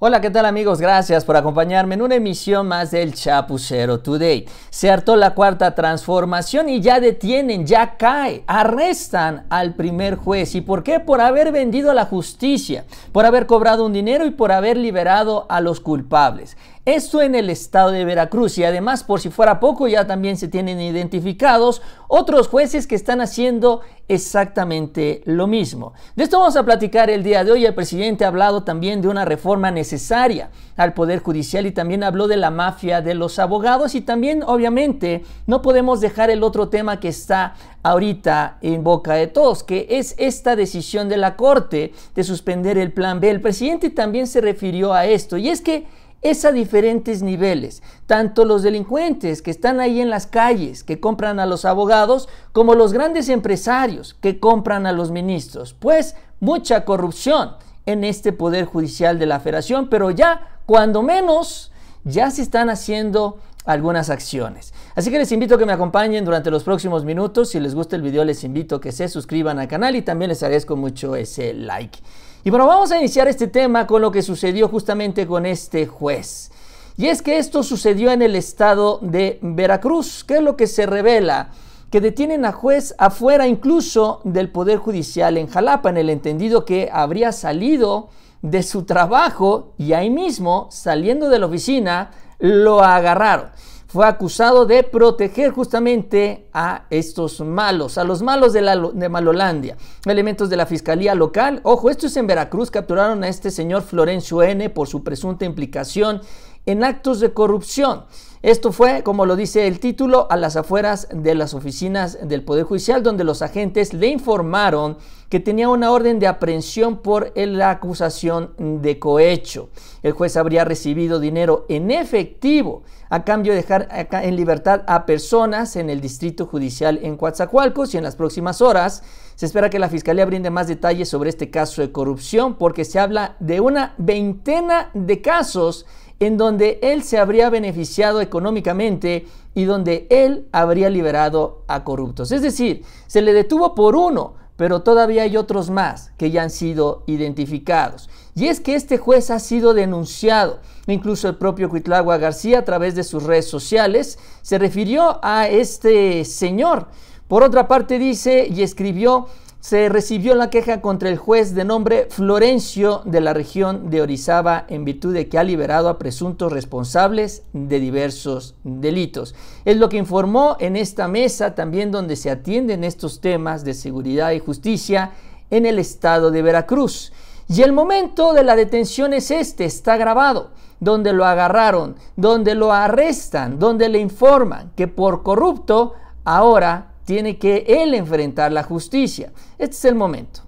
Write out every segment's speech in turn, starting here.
Hola, ¿qué tal amigos? Gracias por acompañarme en una emisión más del Chapucero Today. Se hartó la cuarta transformación y ya detienen, ya cae, arrestan al primer juez. ¿Y por qué? Por haber vendido a la justicia, por haber cobrado un dinero y por haber liberado a los culpables. Esto en el estado de Veracruz y además por si fuera poco ya también se tienen identificados otros jueces que están haciendo exactamente lo mismo. De esto vamos a platicar el día de hoy. El presidente ha hablado también de una reforma necesaria al Poder Judicial y también habló de la mafia de los abogados y también obviamente no podemos dejar el otro tema que está ahorita en boca de todos, que es esta decisión de la Corte de suspender el Plan B. El presidente también se refirió a esto y es que es a diferentes niveles, tanto los delincuentes que están ahí en las calles, que compran a los abogados, como los grandes empresarios que compran a los ministros, pues mucha corrupción en este Poder Judicial de la Federación, pero ya, cuando menos, ya se están haciendo algunas acciones. Así que les invito a que me acompañen durante los próximos minutos. Si les gusta el video, les invito a que se suscriban al canal y también les agradezco mucho ese like. Y bueno, vamos a iniciar este tema con lo que sucedió justamente con este juez. Y es que esto sucedió en el estado de Veracruz. ¿Qué es lo que se revela? Que detienen a juez afuera incluso del Poder Judicial en Jalapa, en el entendido que habría salido de su trabajo y ahí mismo, saliendo de la oficina, lo agarraron fue acusado de proteger justamente a estos malos, a los malos de, la, Malolandia. Elementos de la fiscalía local, ojo, estos en Veracruz, capturaron a este señor Florencio N por su presunta implicación en actos de corrupción. Esto fue, como lo dice el título, a las afueras de las oficinas del Poder Judicial, donde los agentes le informaron que tenía una orden de aprehensión por la acusación de cohecho. El juez habría recibido dinero en efectivo a cambio de dejar en libertad a personas en el Distrito Judicial en Coatzacoalcos y en las próximas horas se espera que la Fiscalía brinde más detalles sobre este caso de corrupción porque se habla de una veintena de casos en donde él se habría beneficiado económicamente y donde él habría liberado a corruptos. Es decir, se le detuvo por uno, pero todavía hay otros más que ya han sido identificados. Y es que este juez ha sido denunciado. Incluso el propio Cuitlagua García, a través de sus redes sociales, se refirió a este señor. Por otra parte, dice y escribió se recibió la queja contra el juez de nombre Florencio de la región de Orizaba en virtud de que ha liberado a presuntos responsables de diversos delitos. Es lo que informó en esta mesa también donde se atienden estos temas de seguridad y justicia en el estado de Veracruz. Y el momento de la detención es este, está grabado, donde lo agarraron, donde lo arrestan, donde le informan que por corrupto ahora tiene que él enfrentar la justicia. Este es el momento.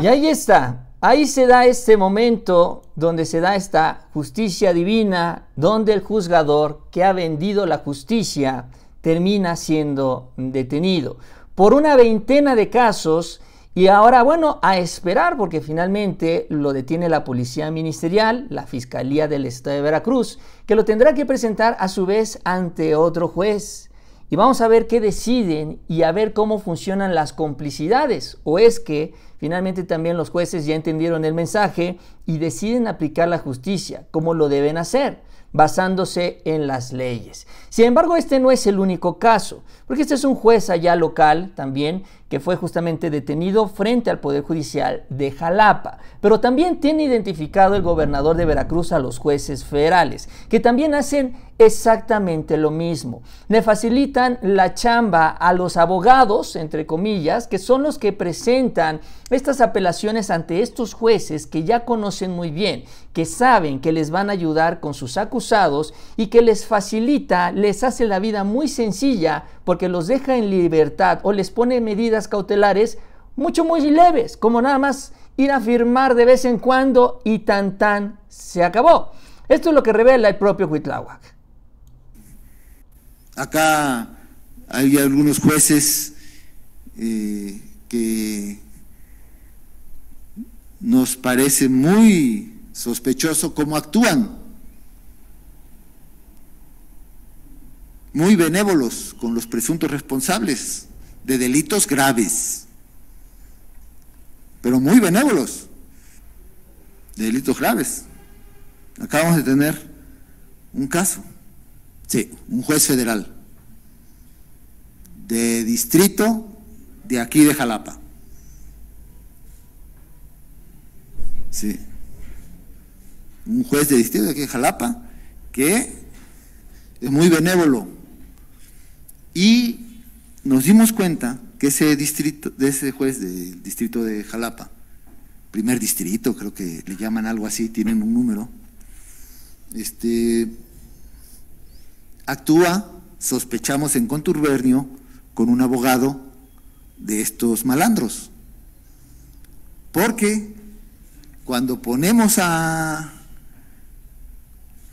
Y ahí está, ahí se da este momento donde se da esta justicia divina, donde el juzgador que ha vendido la justicia termina siendo detenido. Por una veintena de casos, y ahora, bueno, a esperar, porque finalmente lo detiene la Policía Ministerial, la Fiscalía del Estado de Veracruz, que lo tendrá que presentar a su vez ante otro juez. Y vamos a ver qué deciden y a ver cómo funcionan las complicidades. O es que finalmente también los jueces ya entendieron el mensaje y deciden aplicar la justicia, como lo deben hacer, basándose en las leyes. Sin embargo, este no es el único caso, porque este es un juez allá local también que fue justamente detenido frente al Poder Judicial de Jalapa. Pero también tiene identificado el gobernador de Veracruz a los jueces federales, que también hacen exactamente lo mismo. Le facilitan la chamba a los abogados, entre comillas, que son los que presentan estas apelaciones ante estos jueces que ya conocen muy bien, que saben que les van a ayudar con sus acusados y que les facilita, les hace la vida muy sencilla porque los deja en libertad o les pone medidas cautelares mucho muy leves, como nada más ir a firmar de vez en cuando y tan tan se acabó. Esto es lo que revela el propio Huitlahuac Acá hay algunos jueces eh, que nos parece muy sospechoso cómo actúan, muy benévolos con los presuntos responsables de delitos graves, pero muy benévolos, de delitos graves. Acabamos de tener un caso, sí, un juez federal de distrito de aquí de Jalapa. Sí. Un juez de distrito de aquí de Jalapa que es muy benévolo y nos dimos cuenta que ese distrito, de ese juez del distrito de Jalapa, primer distrito, creo que le llaman algo así, tienen un número, este, actúa, sospechamos en contubernio, con un abogado de estos malandros. Porque cuando ponemos a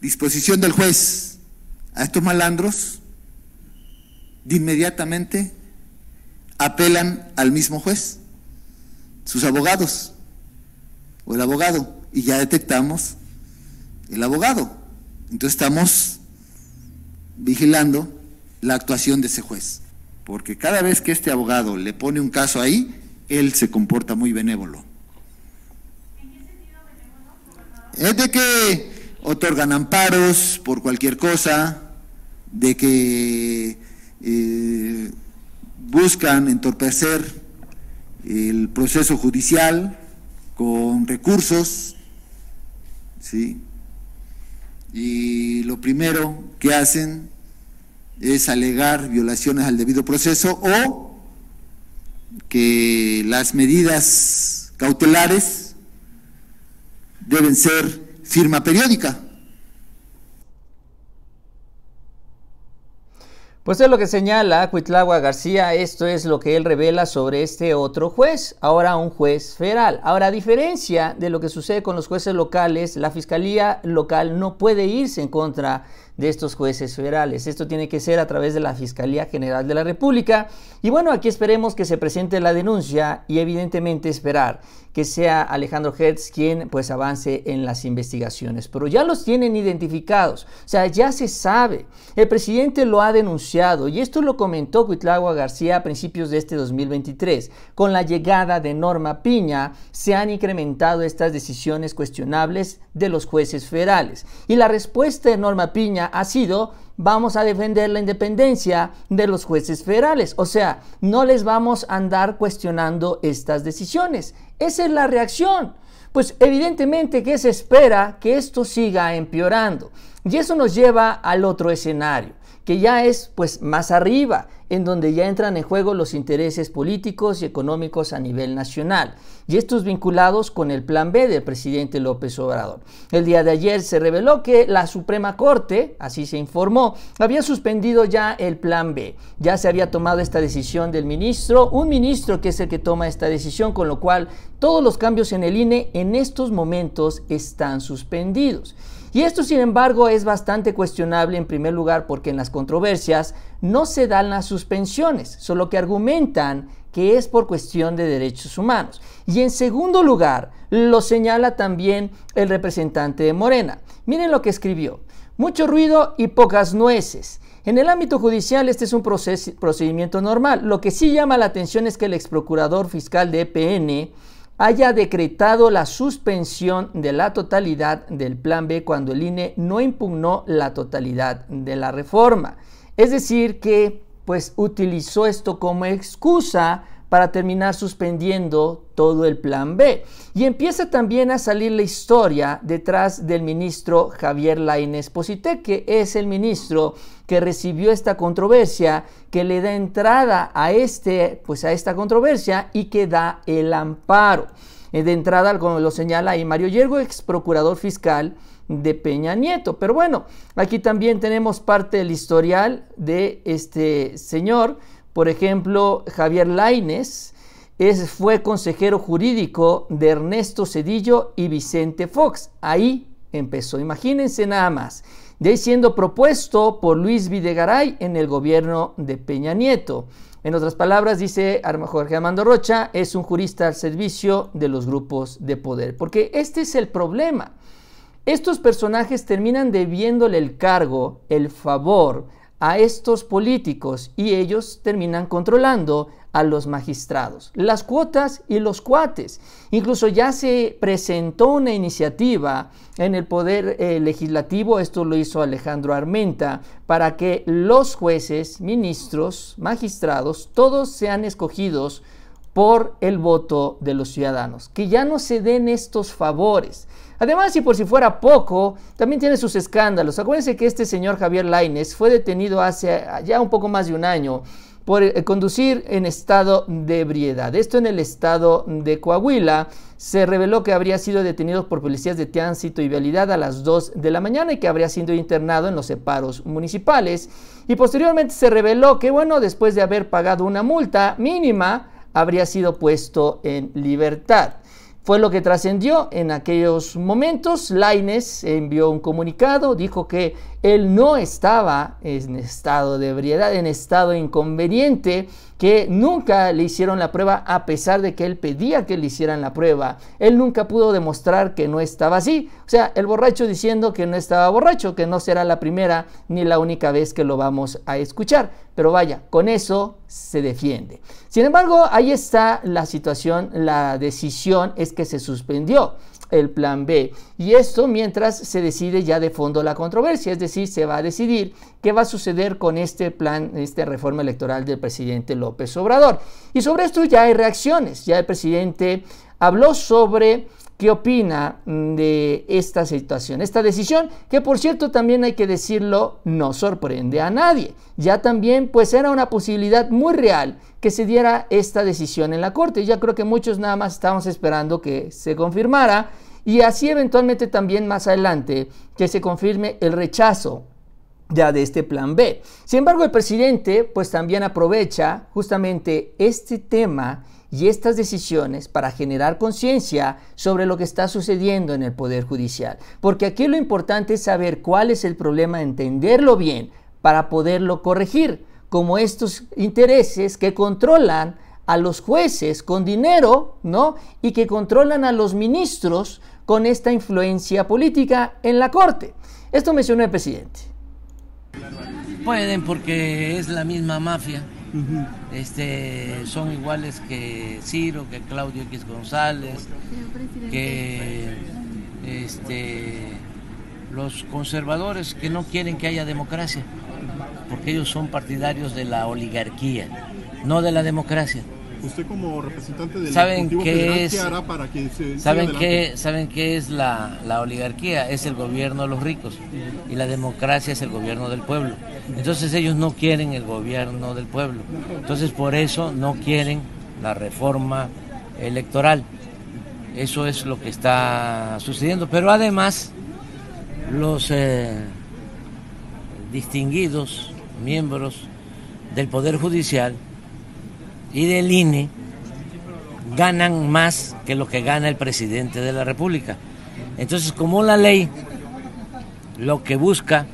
disposición del juez a estos malandros, de inmediatamente apelan al mismo juez, sus abogados o el abogado, y ya detectamos el abogado. Entonces estamos vigilando la actuación de ese juez, porque cada vez que este abogado le pone un caso ahí, él se comporta muy benévolo. benévolo? Es de que otorgan amparos por cualquier cosa, de que eh, buscan entorpecer el proceso judicial con recursos, y lo primero que hacen es alegar violaciones al debido proceso o que las medidas cautelares deben ser firma periódica. Pues es lo que señala Cuitlagua García, esto es lo que él revela sobre este otro juez, ahora un juez federal. Ahora, a diferencia de lo que sucede con los jueces locales, la fiscalía local no puede irse en contra de estos jueces federales. Esto tiene que ser a través de la Fiscalía General de la República. Y bueno, aquí esperemos que se presente la denuncia y evidentemente esperar que sea Alejandro Hertz quien pues avance en las investigaciones. Pero ya los tienen identificados, o sea, ya se sabe. El presidente lo ha denunciado y esto lo comentó Cuitlagua García a principios de este 2023. Con la llegada de Norma Piña se han incrementado estas decisiones cuestionables de los jueces federales. Y la respuesta de Norma Piña ha sido vamos a defender la independencia de los jueces federales. O sea, no les vamos a andar cuestionando estas decisiones. Esa es la reacción. Pues evidentemente que se espera que esto siga empeorando. Y eso nos lleva al otro escenario que ya es pues más arriba, en donde ya entran en juego los intereses políticos y económicos a nivel nacional, y estos vinculados con el plan B del presidente López Obrador. El día de ayer se reveló que la Suprema Corte, así se informó, había suspendido ya el plan B. Ya se había tomado esta decisión del ministro, un ministro que es el que toma esta decisión, con lo cual todos los cambios en el INE en estos momentos están suspendidos. Y esto, sin embargo, es bastante cuestionable en primer lugar porque en las controversias no se dan las suspensiones, solo que argumentan que es por cuestión de derechos humanos. Y en segundo lugar, lo señala también el representante de Morena. Miren lo que escribió. Mucho ruido y pocas nueces. En el ámbito judicial este es un procedimiento normal. Lo que sí llama la atención es que el exprocurador fiscal de EPN haya decretado la suspensión de la totalidad del Plan B cuando el INE no impugnó la totalidad de la reforma. Es decir, que pues utilizó esto como excusa para terminar suspendiendo todo el plan B. Y empieza también a salir la historia detrás del ministro Javier Lainez Posité, que es el ministro que recibió esta controversia, que le da entrada a, este, pues a esta controversia y que da el amparo. Eh, de entrada, como lo señala ahí Mario Yergo, ex procurador fiscal de Peña Nieto. Pero bueno, aquí también tenemos parte del historial de este señor, por ejemplo, Javier Laines fue consejero jurídico de Ernesto Cedillo y Vicente Fox. Ahí empezó, imagínense nada más. De ahí siendo propuesto por Luis Videgaray en el gobierno de Peña Nieto. En otras palabras, dice Jorge Armando Rocha, es un jurista al servicio de los grupos de poder. Porque este es el problema. Estos personajes terminan debiéndole el cargo, el favor, a estos políticos y ellos terminan controlando a los magistrados, las cuotas y los cuates. Incluso ya se presentó una iniciativa en el Poder eh, Legislativo, esto lo hizo Alejandro Armenta, para que los jueces, ministros, magistrados, todos sean escogidos por el voto de los ciudadanos, que ya no se den estos favores, Además, y por si fuera poco, también tiene sus escándalos. Acuérdense que este señor Javier Laines fue detenido hace ya un poco más de un año por eh, conducir en estado de ebriedad. Esto en el estado de Coahuila. Se reveló que habría sido detenido por policías de tránsito y vialidad a las 2 de la mañana y que habría sido internado en los separos municipales. Y posteriormente se reveló que, bueno, después de haber pagado una multa mínima, habría sido puesto en libertad. Fue lo que trascendió en aquellos momentos. Laines envió un comunicado, dijo que él no estaba en estado de ebriedad, en estado inconveniente, que nunca le hicieron la prueba a pesar de que él pedía que le hicieran la prueba. Él nunca pudo demostrar que no estaba así. O sea, el borracho diciendo que no estaba borracho, que no será la primera ni la única vez que lo vamos a escuchar. Pero vaya, con eso se defiende. Sin embargo, ahí está la situación, la decisión es que se suspendió el plan B. Y esto mientras se decide ya de fondo la controversia, es decir, se va a decidir qué va a suceder con este plan, esta reforma electoral del presidente López Obrador. Y sobre esto ya hay reacciones, ya el presidente habló sobre qué opina mm, de esta situación, esta decisión, que por cierto también hay que decirlo, no sorprende a nadie. Ya también pues era una posibilidad muy real que se diera esta decisión en la Corte. Ya creo que muchos nada más estábamos esperando que se confirmara y así eventualmente también más adelante que se confirme el rechazo ya de este plan B. Sin embargo, el presidente pues también aprovecha justamente este tema y estas decisiones para generar conciencia sobre lo que está sucediendo en el Poder Judicial. Porque aquí lo importante es saber cuál es el problema, entenderlo bien para poderlo corregir, como estos intereses que controlan a los jueces con dinero, ¿no? Y que controlan a los ministros con esta influencia política en la Corte. Esto mencionó el presidente. Pueden porque es la misma mafia. Este, son iguales que Ciro, que Claudio X González, que este, los conservadores que no quieren que haya democracia, porque ellos son partidarios de la oligarquía, no de la democracia usted como representante del ¿Saben qué es, ¿qué hará para que se ¿Saben qué, saben qué es la, oligarquía? Es el gobierno de los ricos y la democracia es el gobierno del pueblo. Entonces ellos no quieren el gobierno del pueblo. Entonces por eso no quieren la reforma electoral. Eso es lo que está sucediendo. Pero además los eh, distinguidos miembros del Poder Judicial y del INE ganan más que lo que gana el presidente de la República. Entonces, como la ley lo que busca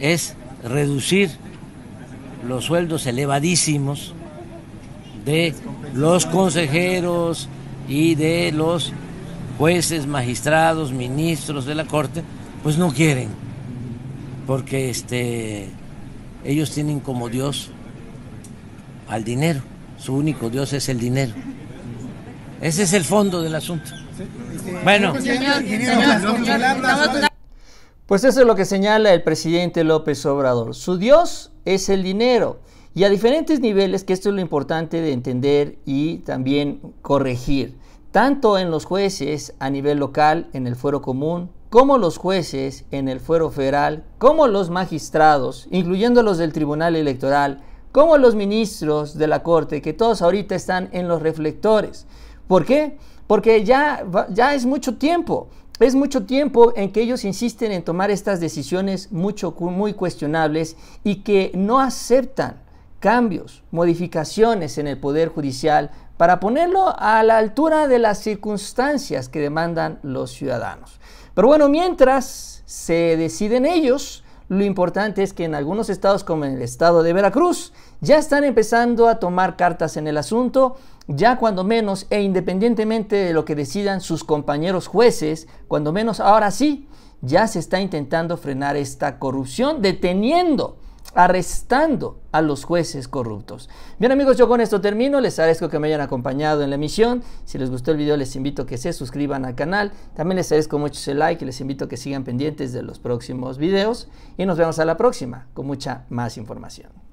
es reducir los sueldos elevadísimos de los consejeros y de los jueces, magistrados, ministros de la Corte, pues no quieren, porque este, ellos tienen como Dios al dinero. Su único Dios es el dinero. Ese es el fondo del asunto. Bueno, pues eso es lo que señala el presidente López Obrador. Su Dios es el dinero. Y a diferentes niveles, que esto es lo importante de entender y también corregir, tanto en los jueces a nivel local, en el fuero común, como los jueces en el fuero federal, como los magistrados, incluyendo los del Tribunal Electoral, como los ministros de la corte, que todos ahorita están en los reflectores. ¿Por qué? Porque ya, ya es mucho tiempo. Es mucho tiempo en que ellos insisten en tomar estas decisiones mucho, muy cuestionables y que no aceptan cambios, modificaciones en el Poder Judicial para ponerlo a la altura de las circunstancias que demandan los ciudadanos. Pero bueno, mientras se deciden ellos, lo importante es que en algunos estados como en el estado de Veracruz, ya están empezando a tomar cartas en el asunto, ya cuando menos, e independientemente de lo que decidan sus compañeros jueces, cuando menos ahora sí, ya se está intentando frenar esta corrupción, deteniendo arrestando a los jueces corruptos. Bien amigos, yo con esto termino. Les agradezco que me hayan acompañado en la emisión. Si les gustó el video, les invito a que se suscriban al canal. También les agradezco mucho ese like y les invito a que sigan pendientes de los próximos videos. Y nos vemos a la próxima con mucha más información.